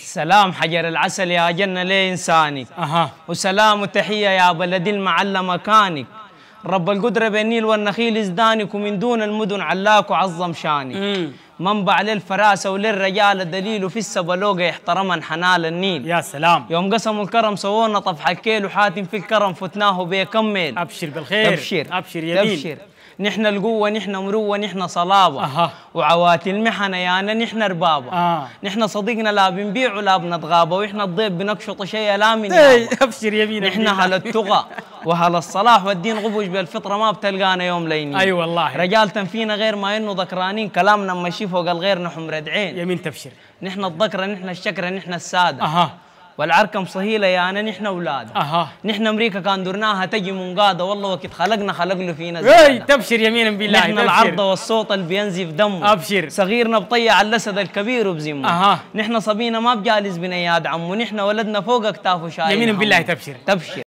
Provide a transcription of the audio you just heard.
سلام حجر العسل يا جنة لإنسانك أه. وسلام وتحية يا بلدي المعلم مكانك رب القدرة بين النيل والنخيل ازدانك ومن دون المدن علاك وعظم شانك منبع للفراسة وللرجال دليل في السبلوقة احترما حنال النيل يا سلام يوم قسموا الكرم سوونا طفحة كيل وحاتم في الكرم فتناه بيكمل أبشر بالخير أبشر أبشر يمين أبشر نحن القوة نحن مروة نحن صلابة أه. وعواتي المحنة يانا نحن ربابة آه. نحن صديقنا لا بنبيع ولا بنتغابة وإحنا الضيب بنقشط شيء لا من إيه، أبشر يمين نحن هل التغى وهل الصلاح والدين غبوش بالفطره ما بتلقانا يوم لينين اي أيوة والله رجال تنفينا غير ما انه ذكرانين كلامنا مشي فوق الغير نحن ردعين يمين تبشر نحن الذكره نحن الشكره نحن الساده اها والعركم صهيله يا انا نحن اولاد اها نحن امريكا كان درناها تجي منقاده والله وقت خلقنا خلق له فينا زي تبشر يمينا بالله نحن تبشر. العرض والصوت اللي بينزف دمه ابشر صغيرنا بطيع الاسد الكبير وبزمه اها نحن صبينا ما بجالس بنياد عمو نحن ولدنا فوق اكتافه شايل يمينا بالله تبشر تبشر